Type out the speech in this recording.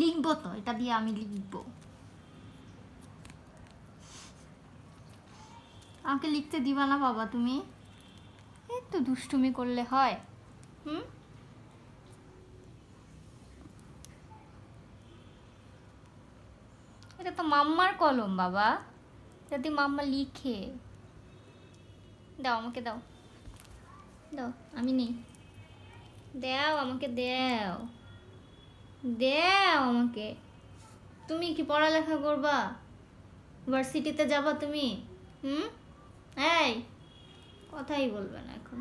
লিখবো তো এটা দিয়ে আমি লিখবো আমাকে লিখতে দিবা না বাবা তুমি এই তো দুষ্টুমি করলে হয় হুম এটা তো মাম্মার কলম বাবা যদি মাম্মা লিখে দাও আমাকে দাও দাও আমি নেই দাও আমাকে দাও দে আমাকে তুমি কি পড়ালেখা করবা ভার্সিটিতে যাবা তুমি হুম এই কথাই বলবে না এখন